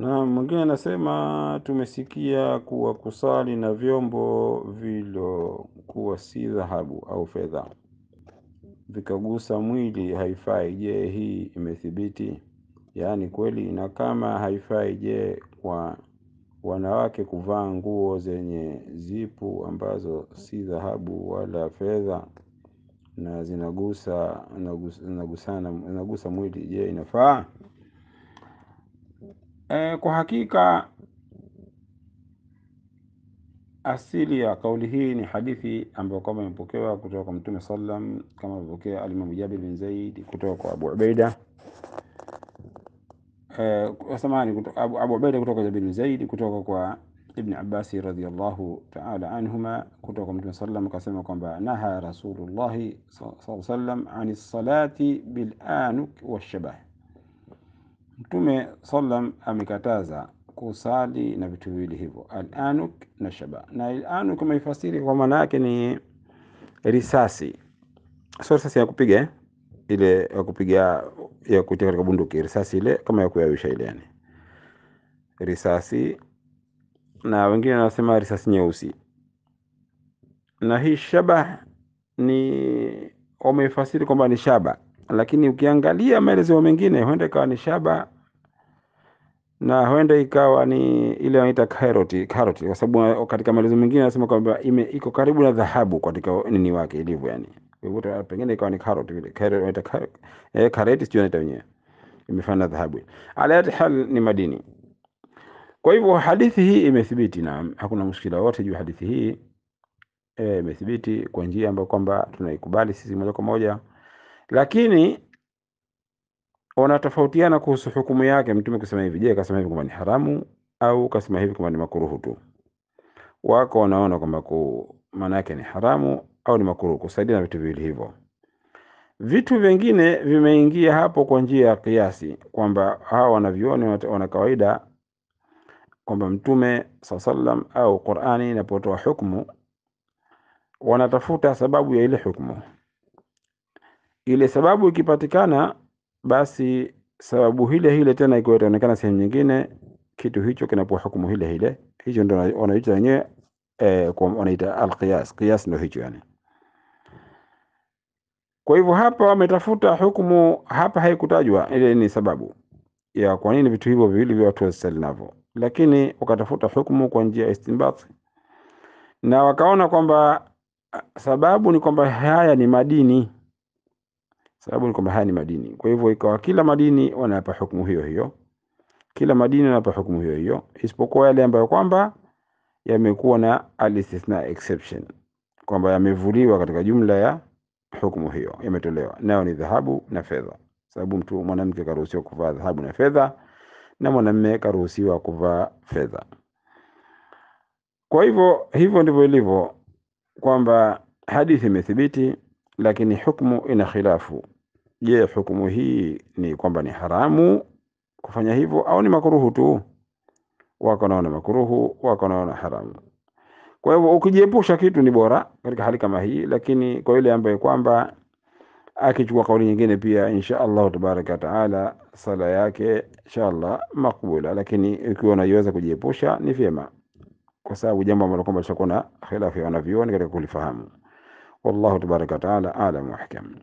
Na mwingine anasema tumesikia kuwa kusali na vyombo kuwa si dhahabu au fedha vikagusa mwili haifai. Je, hii imethibiti? Yaani kweli? Na kama haifai, je, kwa wanawake kuvaa nguo zenye zipu ambazo si dhahabu wala fedha na zinagusa zinagusa mwili, je inafaa? E, kwa hakika asili ya kauli hii ni hadithi ambayo kwamba imepokewa kutoka kwa Mtume sallam kama alivyopokea Alimamu Jabir bin Zaid kutoka kwa Abu Ubaida e, eh, samahani, Abu, Abu Ubaida kutoka kwa Jabir bin Zaid kutoka kwa Ibn Abbas radhiyallahu ta'ala anhuma kutoka kwa Mtume sallam akasema kwamba naha Rasulullahi wasallam ani salati bil anuk washabah Mtume sallam amekataza kusali na vitu viwili hivyo, al-anuk na shaba. Na al-anuk umeifasiri kwa maana yake ni risasi, sio risasi ya kupiga eh? ile ya kupiga ya kutia katika bunduki, risasi ile kama ya kuyayusha ile, yani risasi, na wengine wanasema risasi nyeusi. Na hii shaba ni wameifasiri kwamba ni shaba lakini ukiangalia maelezo mengine huenda ikawa ni shaba na huenda ikawa ni ile wanaita karoti, karoti, kwa sababu uh, katika maelezo mengine anasema kwamba iko karibu na dhahabu katika nini wake ilivyo, yani hivyo uh, pengine ikawa ni karoti vile, karoti wanaita eh, karoti sio inaita wenyewe imefana dhahabu. Alayati hal ni madini. Kwa hivyo hadithi hii imethibiti na hakuna mushkila wote juu hadithi hii eh, imethibiti e, kwa njia ambayo kwamba tunaikubali sisi moja kwa moja lakini wanatofautiana kuhusu hukumu yake. Mtume kusema hivi, je, kasema hivi kwamba ni haramu au kasema hivi kwamba ni makuruhu tu? Wako wanaona kwamba maana yake ni haramu au ni makuruhu, kusaidia na vitu viwili hivyo. Vitu vingine vimeingia hapo kwa njia ya kiasi, kwamba hawa wanavyoni wana kawaida kwamba Mtume sallam au Qur'ani inapotoa hukumu wanatafuta sababu ya ile hukumu ile sababu ikipatikana, basi sababu hile hile tena ikiwa itaonekana sehemu nyingine, kitu hicho kinapewa hukumu hile hile. Hicho ndio wanaita wenyewe eh, wanaita alqiyas. Qiyas ndio hicho yani. Kwa hivyo hapa wametafuta hukumu, hapa haikutajwa ile ni sababu ya kwa nini vitu hivyo viwili vya watu wasali navyo, lakini wakatafuta hukumu kwa njia ya istinbat, na wakaona kwamba sababu ni kwamba haya ni madini sababu ni kwamba haya ni madini. Kwa hivyo ikawa kila madini wanayapa hukumu hiyo hiyo, kila madini wanayapa hukumu hiyo hiyo, isipokuwa yale ambayo kwamba yamekuwa na alistithna exception, kwamba yamevuliwa katika jumla ya hukumu hiyo, yametolewa nayo ni dhahabu na fedha, sababu mtu mwanamke karuhusiwa kuvaa dhahabu na fedha na mwanamme karuhusiwa kuvaa fedha. Kwa hivyo hivyo ndivyo ilivyo kwamba hadithi imethibiti lakini hukmu ina khilafu. Je, hukumu hii ni kwamba ni haramu kufanya hivyo au ni makuruhu tu? Wako naona makuruhu, wako naona haramu. Kwa hivyo ukijiepusha kitu ni bora katika hali kama hii, lakini kwa yule ambaye kwamba akichukua kauli nyingine pia, insha allah tabaraka wataala sala yake insha Allah makbula. Lakini ukiwa unaiweza kujiepusha ni vyema, kwa sababu jambo ambalo kwamba lishakuwa na khilafu ya katika kulifahamu. والله تبارك وتعالى أعلم وأحكم